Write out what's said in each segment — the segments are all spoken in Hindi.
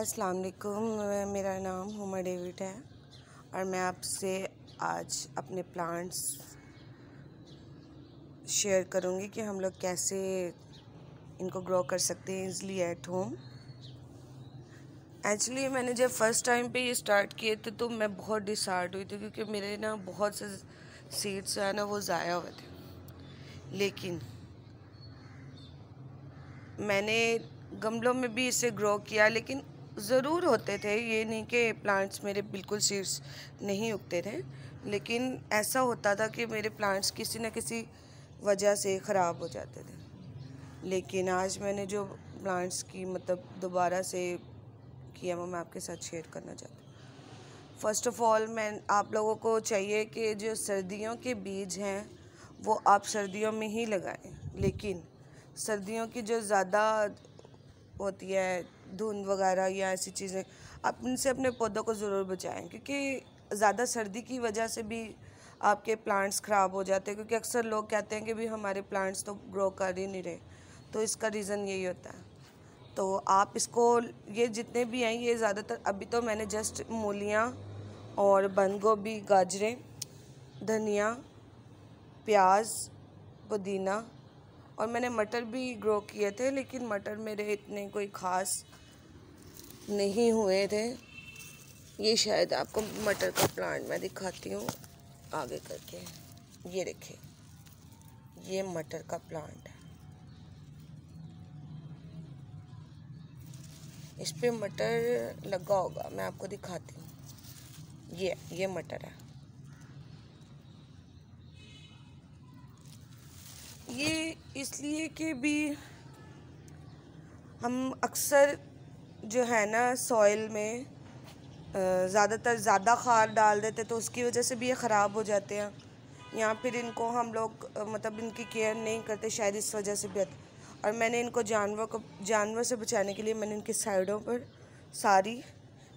अस्सलाम वालेकुम मेरा नाम हुमा डेविड है और मैं आपसे आज अपने प्लांट्स शेयर करूँगी कि हम लोग कैसे इनको ग्रो कर सकते हैं इजली एट होम एक्चुअली मैंने जब फर्स्ट टाइम पे ये स्टार्ट किए थे तो मैं बहुत डिसहार्ट हुई थी क्योंकि मेरे ना बहुत से सीड्स जो है ना वो ज़ाया हुए थे लेकिन मैंने गमलों में भी इसे ग्रो किया लेकिन ज़रूर होते थे ये नहीं कि प्लांट्स मेरे बिल्कुल सीड्स नहीं उगते थे लेकिन ऐसा होता था कि मेरे प्लांट्स किसी न किसी वजह से ख़राब हो जाते थे लेकिन आज मैंने जो प्लांट्स की मतलब दोबारा से किया वो मैं आपके साथ शेयर करना चाहती हूँ फ़र्स्ट ऑफ़ ऑल मैं आप लोगों को चाहिए कि जो सर्दियों के बीज हैं वो आप सर्दियों में ही लगाएं लेकिन सर्दियों की जो ज़्यादा होती है धुंध वगैरह या ऐसी चीज़ें आप उनसे अपने पौधों को ज़रूर बचाएं क्योंकि ज़्यादा सर्दी की वजह से भी आपके प्लांट्स ख़राब हो जाते हैं क्योंकि अक्सर लोग कहते हैं कि भी हमारे प्लांट्स तो ग्रो कर ही नहीं रहे तो इसका रीज़न यही होता है तो आप इसको ये जितने भी हैं ये ज़्यादातर अभी तो मैंने जस्ट मूलियाँ और बंद गोभी गाजरें धनिया प्याज पुदीना और मैंने मटर भी ग्रो किए थे लेकिन मटर मेरे इतने कोई ख़ास नहीं हुए थे ये शायद आपको मटर का प्लांट मैं दिखाती हूँ आगे करके ये देखिए ये मटर का प्लांट है इस पर मटर लगा होगा मैं आपको दिखाती हूँ ये ये मटर है ये इसलिए कि भी हम अक्सर जो है ना सॉइल में ज़्यादातर ज़्यादा ख़ार डाल देते तो उसकी वजह से भी ये ख़राब हो जाते हैं या फिर इनको हम लोग मतलब इनकी केयर नहीं करते शायद इस वजह से भी और मैंने इनको जानवर को जानवर से बचाने के लिए मैंने इनकी साइडों पर सारी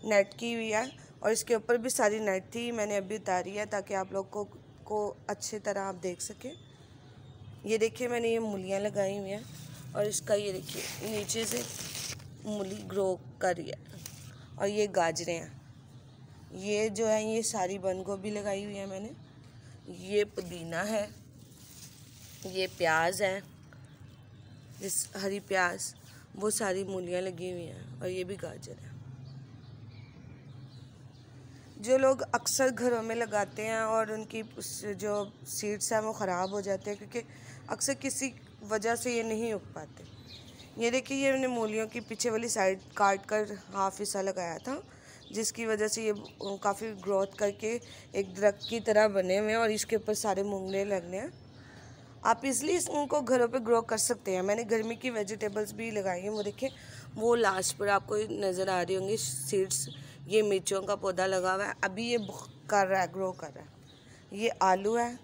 नेट की हुई है और इसके ऊपर भी सारी नेट थी मैंने अभी उतारी है ताकि आप लोग को को अच्छी तरह आप देख सकें ये देखिए मैंने ये मूलियाँ लगाई हुई हैं और इसका ये देखिए नीचे से मूली ग्रो कर रही है और ये गाजरें हैं ये जो है ये सारी बंद गोभी लगाई हुई है मैंने ये पुदीना है ये प्याज है इस हरी प्याज वो सारी मूलियाँ लगी हुई हैं और ये भी गाजर है जो लोग अक्सर घरों में लगाते हैं और उनकी जो सीड्स हैं वो ख़राब हो जाते हैं क्योंकि अक्सर किसी वजह से ये नहीं उग पाते ये देखिए ये मैंने मूलियों की पीछे वाली साइड काट कर हाफ हिस्सा लगाया था जिसकी वजह से ये काफ़ी ग्रोथ करके एक दरख्त की तरह बने हुए हैं और इसके ऊपर सारे मूंगले लगने हैं आप इसलिए उनको घरों पे ग्रो कर सकते हैं मैंने गर्मी की वेजिटेबल्स भी लगाई हैं वो देखिए वो लास्ट पर आपको नज़र आ रही होंगी सीड्स ये मिर्चों का पौधा लगा हुआ है अभी ये कर रहा है ग्रो कर रहा है ये आलू है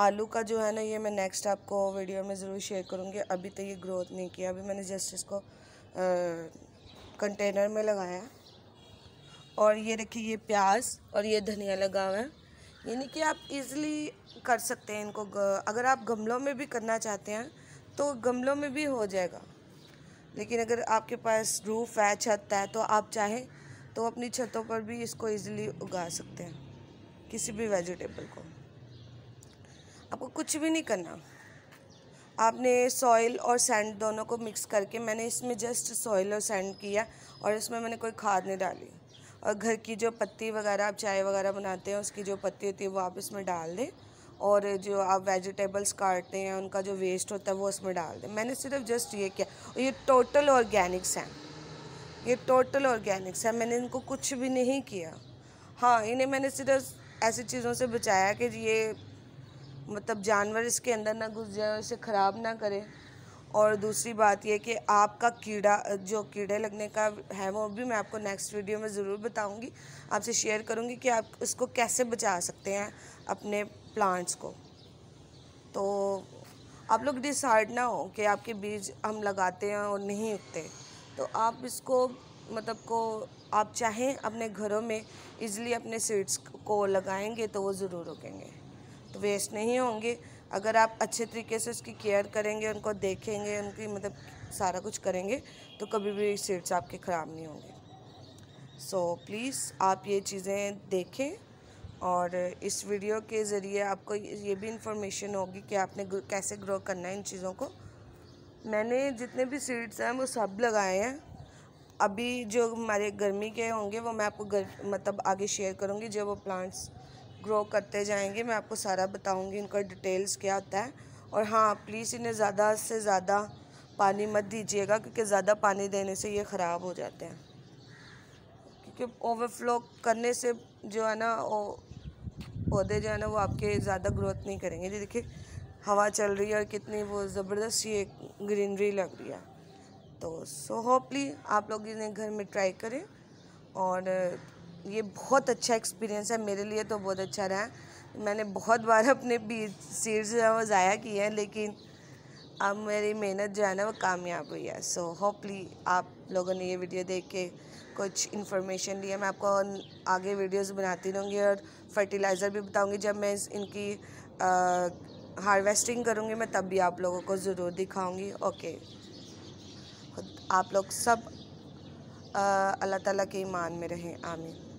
आलू का जो है ना ये मैं नेक्स्ट आपको वीडियो में ज़रूर शेयर करूँगी अभी तो ये ग्रोथ नहीं किया अभी मैंने जस्ट इसको आ, कंटेनर में लगाया और ये देखिए ये प्याज और ये धनिया लगा हुआ है यानी कि आप इजीली कर सकते हैं इनको अगर आप गमलों में भी करना चाहते हैं तो गमलों में भी हो जाएगा लेकिन अगर आपके पास रूफ़ है छत है तो आप चाहें तो अपनी छतों पर भी इसको ईज़िली उगा सकते हैं किसी भी वेजिटेबल को आपको कुछ भी नहीं करना आपने सॉइल और सैंड दोनों को मिक्स करके मैंने इसमें जस्ट सॉइल और सैंड किया और इसमें मैंने कोई खाद नहीं डाली और घर की जो पत्ती वगैरह आप चाय वगैरह बनाते हैं उसकी जो पत्ती होती है वो आप इसमें डाल दें और जो आप वेजिटेबल्स काटते हैं उनका जो वेस्ट होता है वो उसमें डाल दें मैंने सिर्फ जस्ट ये किया और ये टोटल ऑर्गेनिक्स हैं ये टोटल ऑर्गेनिक्स हैं मैंने इनको कुछ भी नहीं किया हाँ इन्हें मैंने सिर्फ ऐसी चीज़ों से बचाया कि ये मतलब जानवर इसके अंदर ना घुस जाए इसे ख़राब ना करें और दूसरी बात यह कि आपका कीड़ा जो कीड़े लगने का है वो भी मैं आपको नेक्स्ट वीडियो में ज़रूर बताऊंगी आपसे शेयर करूंगी कि आप इसको कैसे बचा सकते हैं अपने प्लांट्स को तो आप लोग डिसाइड ना हो कि आपके बीज हम लगाते हैं और नहीं उगते तो आप इसको मतलब को आप चाहें अपने घरों में इजली अपने सीड्स को लगाएंगे तो वो ज़रूर उगेंगे वेस्ट नहीं होंगे अगर आप अच्छे तरीके से उसकी केयर करेंगे उनको देखेंगे उनकी मतलब सारा कुछ करेंगे तो कभी भी सीड्स आपके ख़राब नहीं होंगे सो so, प्लीज़ आप ये चीज़ें देखें और इस वीडियो के ज़रिए आपको ये भी इंफॉर्मेशन होगी कि आपने कैसे ग्रो करना है इन चीज़ों को मैंने जितने भी सीड्स हैं वो सब लगाए हैं अभी जो हमारे गर्मी के होंगे वो मैं आपको गर, मतलब आगे शेयर करूँगी जब वो प्लांट्स ग्रो करते जाएंगे मैं आपको सारा बताऊंगी इनका डिटेल्स क्या होता है और हाँ प्लीज़ इन्हें ज़्यादा से ज़्यादा पानी मत दीजिएगा क्योंकि ज़्यादा पानी देने से ये ख़राब हो जाते हैं क्योंकि ओवरफ्लो करने से जो है ना वो पौधे जो है ना वो आपके ज़्यादा ग्रोथ नहीं करेंगे जी देखिए हवा चल रही है और कितनी वो ज़बरदस्त ये ग्रीनरी लग रही है तो सो होपली आप लोग इन्हें घर में ट्राई करें और ये बहुत अच्छा एक्सपीरियंस है मेरे लिए तो बहुत अच्छा रहा मैंने बहुत बार अपने बी सीड्स जो है वो ज़ाया किए हैं लेकिन अब मेरी मेहनत जो है ना वो कामयाब हुई है सो so, होपली आप लोगों ने ये वीडियो देख के कुछ इन्फॉर्मेशन लिया मैं आपको आगे वीडियोस बनाती रहूँगी और फर्टिलाइज़र भी बताऊँगी जब मैं इनकी हार्वेस्टिंग करूँगी मैं तब भी आप लोगों को ज़रूर दिखाऊँगी ओके okay. आप लोग सब अल्लाह ताला के ईमान में रहें आमिर